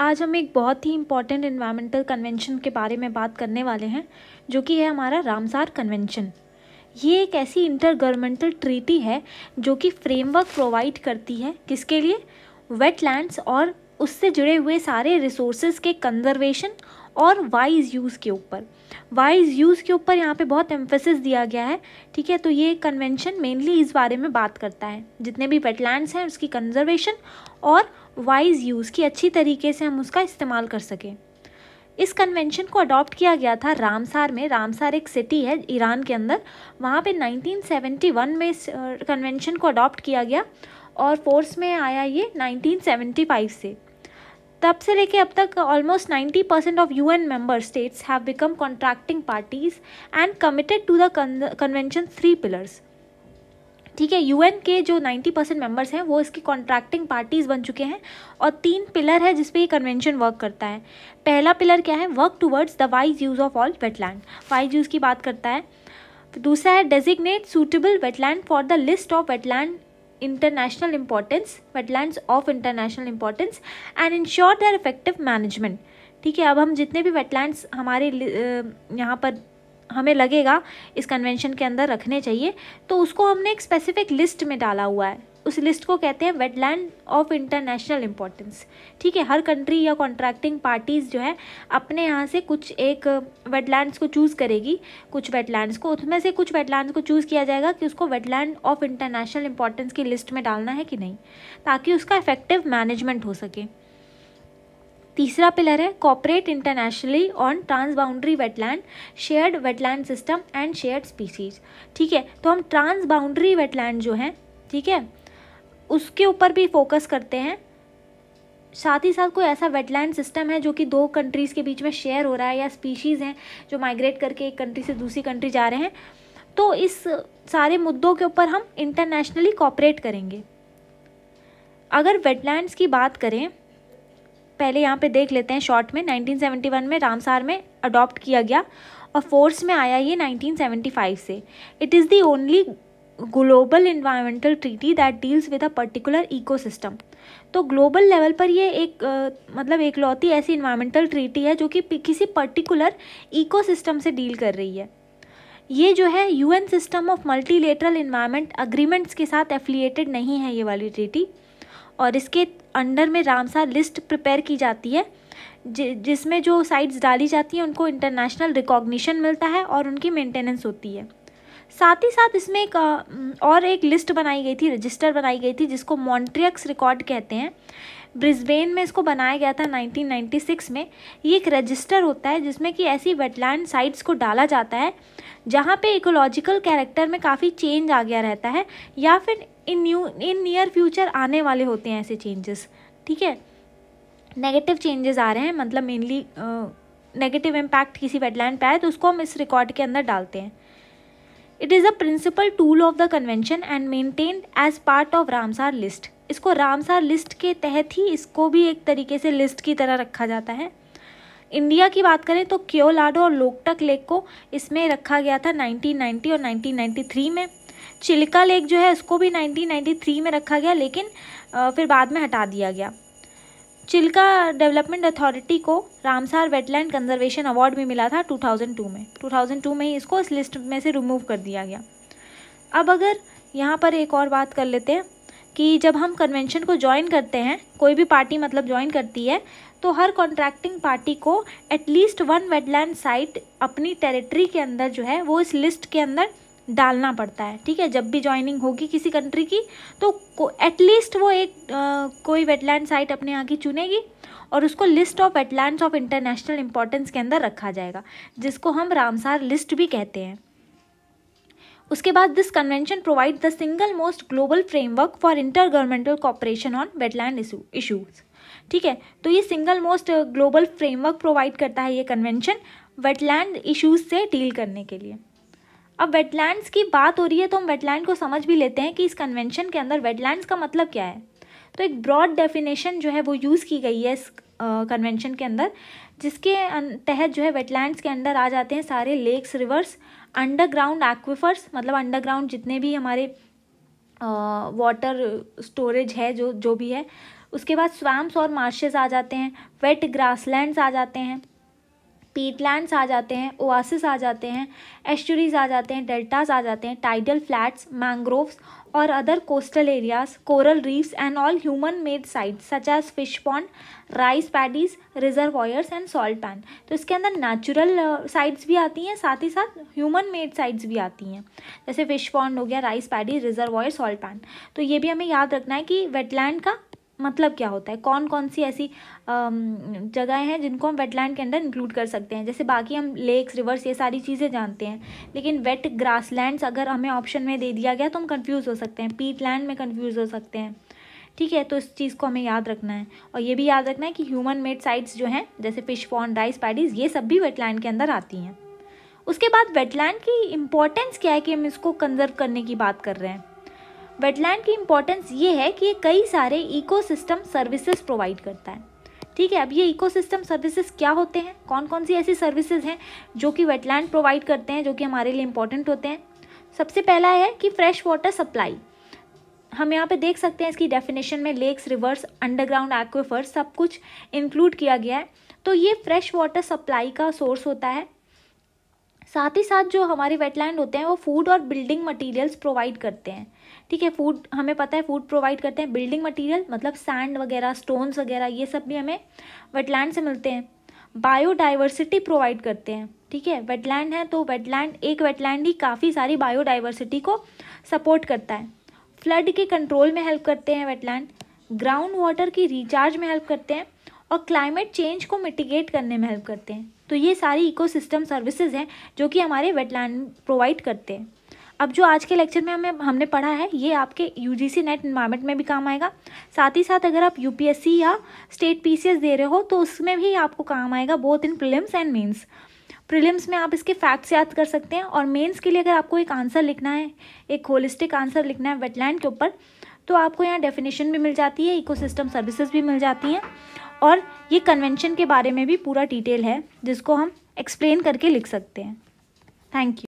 आज हम एक बहुत ही इम्पॉर्टेंट इन्वायरमेंटल कन्वेंशन के बारे में बात करने वाले हैं जो कि है हमारा रामसार कन्वेंशन ये एक ऐसी इंटर गवर्नमेंटल ट्रीटी है जो कि फ्रेमवर्क प्रोवाइड करती है किसके लिए वेटलैंड्स और उससे जुड़े हुए सारे रिसोर्सेज के कंजर्वेशन और वाइज यूज़ के ऊपर वाइज यूज़ के ऊपर यहाँ पे बहुत एम्फेसिस दिया गया है ठीक है तो ये कन्वेंशन मेनली इस बारे में बात करता है जितने भी वेटलैंड्स हैं उसकी कंजर्वेशन और वाइज यूज़ की अच्छी तरीके से हम उसका इस्तेमाल कर सकें इस कन्वेंशन को अडॉप्ट किया गया था रामसार में रामसार एक सिटी है ईरान के अंदर वहाँ पे 1971 में इस कन्वेंशन को अडॉप्ट किया गया और फोर्स में आया ये 1975 से तब से लेके अब तक almost ninety percent of U N member states have become contracting parties and committed to the convention three pillars ठीक है यूएन के जो 90 परसेंट मेम्बर्स हैं वो इसकी कॉन्ट्रैक्टिंग पार्टीज बन चुके हैं और तीन पिलर है जिसपे ये कन्वेंशन वर्क करता है पहला पिलर क्या है work towards the wise use of all wetland wise use की बात करता है दूसरा है designate suitable wetland for the list of wetland international importance wetland of international importance and ensure their effective management ठीक है अब हम जितने भी वेटलैंड्स हमारे यहाँ पर हमें लगेगा इस कन्वेंशन के अंदर रखने चाहिए तो उसको हमने एक स्पेसिफिक लिस्ट में डाला हुआ है उस लिस्ट को कहते हैं वेटलैंड ऑफ इंटरनेशनल इम्पोर्टेंस ठीक है हर कंट्री या कॉन्ट्रैक्टिंग पार्टीज़ जो है अपने यहाँ से कुछ एक वेटलैंड्स को चूज़ करेगी कुछ वेटलैंड्स को उसमें से कुछ वेटलैंड्स को चूज़ किया जाएगा कि उसको वेटलैंड ऑफ इंटरनेशनल इम्पोर्टेंस की लिस्ट में डालना है कि नहीं ताकि उसका इफेक्टिव मैनेजमेंट हो सके तीसरा पिलर है cooperate internationally on transboundary wetland shared wetland system and shared species ठीक है तो हम ट्रांसबाउंड्री वेटलैंड जो है ठीक है उसके ऊपर भी फोकस करते हैं साथ ही साथ कोई ऐसा वेटलैंड सिस्टम है जो कि दो कंट्रीज़ के बीच में शेयर हो रहा है या स्पीशीज़ हैं जो माइग्रेट करके एक कंट्री से दूसरी कंट्री जा रहे हैं तो इस सारे मुद्दों के ऊपर हम इंटरनेशनली कॉपरेट करेंगे अगर वेटलैंड्स की बात करें पहले यहाँ पे देख लेते हैं शॉर्ट में 1971 में रामसार में अडॉप्ट किया गया और फोर्स में आया ये 1975 से it is the only global environmental treaty that deals with a particular eco तो ग्लोबल लेवल पर ये एक आ, मतलब एक लौती ऐसी इन्वायरमेंटल ट्रीटी है जो कि किसी पर्टिकुलर इको से डील कर रही है ये जो है UN system of multilateral environment agreements के साथ एफिलिएटेड नहीं है ये वाली ट्रीटी और इसके अंडर में रामसार लिस्ट प्रिपेयर की जाती है जि जिसमें जो साइट्स डाली जाती हैं उनको इंटरनेशनल रिकॉग्निशन मिलता है और उनकी मेंटेनेंस होती है साथ ही साथ इसमें एक और एक लिस्ट बनाई गई थी रजिस्टर बनाई गई थी जिसको मॉन्ट्रियक्स रिकॉर्ड कहते हैं ब्रिस्बेन में इसको बनाया गया था 1996 में ये एक रजिस्टर होता है जिसमें कि ऐसी वेटलैंड साइट्स को डाला जाता है जहाँ पे इकोलॉजिकल कैरेक्टर में काफ़ी चेंज आ गया रहता है या फिर in new in near future आने वाले होते हैं ऐसे चेंजेस ठीक है नेगेटिव चेंजेस आ रहे हैं मतलब मेनली नेगेटिव इम्पैक्ट किसी वेटलैंड पे आए तो उसको हम इस रिकॉर्ड के अंदर डालते हैं it is a principal tool of the convention and maintain as part of Ramsar list इसको रामसार लिस्ट के तहत ही इसको भी एक तरीके से लिस्ट की तरह रखा जाता है इंडिया की बात करें तो क्योलाडो और लोकटक लेक को इसमें रखा गया था 1990 और 1993 में चिल्का लेक जो है इसको भी 1993 में रखा गया लेकिन फिर बाद में हटा दिया गया चिल्का डेवलपमेंट अथॉरिटी को रामसार वेटलैंड कंजर्वेशन अवार्ड भी मिला था 2002 में 2002 में ही इसको इस लिस्ट में से रिमूव कर दिया गया अब अगर यहाँ पर एक और बात कर लेते हैं कि जब हम कन्वेंशन को ज्वाइन करते हैं कोई भी पार्टी मतलब ज्वाइन करती है तो हर कॉन्ट्रैक्टिंग पार्टी को एटलीस्ट वन वेटलैंड साइट अपनी टेरिटरी के अंदर जो है वो इस लिस्ट के अंदर डालना पड़ता है ठीक है जब भी ज्वाइनिंग होगी किसी कंट्री की तो एटलीस्ट वो एक आ, कोई वेटलैंड साइट अपने यहाँ की चुनेगी और उसको list of wetland of international importance के अंदर रखा जाएगा जिसको हम रामसार लिस्ट भी कहते हैं उसके बाद this convention provide the single most global framework for intergovernmental cooperation on wetland issues ठीक है तो ये single most global framework provide करता है ये कन्वेंशन वेटलैंड इशूज से डील करने के लिए अब वेटलैंड्स की बात हो रही है तो हम वेटलैंड को समझ भी लेते हैं कि इस कन्वेंशन के अंदर वेटलैंड्स का मतलब क्या है तो एक ब्रॉड डेफिनेशन जो है वो यूज़ की गई है इस कन्वेंशन के अंदर जिसके अं, तहत जो है वेटलैंड्स के अंदर आ जाते हैं सारे लेक्स रिवर्स अंडरग्राउंड एक्विफर्स मतलब अंडरग्राउंड जितने भी हमारे वाटर स्टोरेज है जो जो भी है उसके बाद स्वैम्प्स और मार्शेज आ जाते हैं वेट ग्रासलैंड्स आ जाते हैं पीटलैंड्स आ जाते हैं ओआसिस आ जाते हैं एस्टरीज आ जाते हैं डेल्टाज आ जाते हैं टाइडल फ्लैट्स मैंग्रोव्स और other coastal areas coral reefs and all human made sites such as fish pond rice paddies reservoirs and salt pan तो इसके अंदर नेचुरल साइट्स uh, भी आती हैं साथ ही साथ ह्यूमन मेड साइट्स भी आती हैं जैसे फिश पॉन्ड हो गया rice paddies reservoir salt pan तो ये भी हमें याद रखना है कि वेटलैंड का मतलब क्या होता है कौन कौन सी ऐसी जगहें हैं जिनको हम वेटलैंड के अंदर इंक्लूड कर सकते हैं जैसे बाकी हम लेक्स रिवर्स ये सारी चीज़ें जानते हैं लेकिन वेट ग्रासलैंड्स अगर हमें ऑप्शन में दे दिया गया तो हम कंफ्यूज हो सकते हैं पीट लैंड में कंफ्यूज हो सकते हैं ठीक है तो इस चीज़ को हमें याद रखना है और ये भी याद रखना है कि ह्यूमन मेड साइट्स जो हैं जैसे फिश फॉन राइस पैडीज ये सब भी वेटलैंड के अंदर आती हैं उसके बाद वेटलैंड की इम्पोर्टेंस क्या है कि हम इसको कंजर्व करने की बात कर रहे हैं वेटलैंड की इम्पोर्टेंस ये है कि ये कई सारे इकोसिस्टम सर्विसेज प्रोवाइड करता है ठीक है अब ये इकोसिस्टम सर्विसेज क्या होते हैं कौन कौन सी ऐसी सर्विसेज हैं जो कि वेटलैंड प्रोवाइड करते हैं जो कि हमारे लिए इंपॉर्टेंट होते हैं सबसे पहला है कि फ्रेश वाटर सप्लाई हम यहाँ पे देख सकते हैं इसकी डेफिनेशन में लेक्स रिवर्स अंडरग्राउंड एक्वेफर सब कुछ इंक्लूड किया गया है तो ये फ्रेश वाटर सप्लाई का सोर्स होता है साथ ही साथ जो हमारे वेटलैंड होते हैं वो फूड और बिल्डिंग मटेरियल्स प्रोवाइड करते हैं ठीक है फूड हमें पता है फूड प्रोवाइड करते हैं बिल्डिंग मटेरियल मतलब सैंड वगैरह स्टोन्स वगैरह ये सब भी हमें वेटलैंड से मिलते हैं बायोडाइवर्सिटी प्रोवाइड करते हैं ठीक है वेटलैंड है तो वेटलैंड एक वेटलैंड ही काफ़ी सारी बायोडाइवर्सिटी को सपोर्ट करता है फ्लड के कंट्रोल में हेल्प करते हैं वेटलैंड ग्राउंड वाटर की रिचार्ज में हेल्प करते हैं और क्लाइमेट चेंज को मिटिगेट करने में हेल्प करते हैं तो ये सारी इकोसिस्टम सर्विसेज हैं जो कि हमारे वेटलैंड प्रोवाइड करते हैं अब जो आज के लेक्चर में हमें हमने पढ़ा है ये आपके U G C NET environment में भी काम आएगा साथ ही साथ अगर आप यू पी एस सी या स्टेट पी सी एस दे रहे हो तो उसमें भी आपको काम आएगा both in prelims and mains prelims में आप इसके फैक्ट्स याद कर सकते हैं और मेंस के लिए अगर आपको एक आंसर लिखना है एक होलिस्टिक आंसर लिखना है वेटलैंड के ऊपर तो आपको यहाँ डेफिनेशन भी मिल जाती है इकोसिस्टम सर्विसेज भी मिल जाती हैं और ये कन्वेंशन के बारे में भी पूरा डिटेल है जिसको हम एक्सप्लेन करके लिख सकते हैं थैंक यू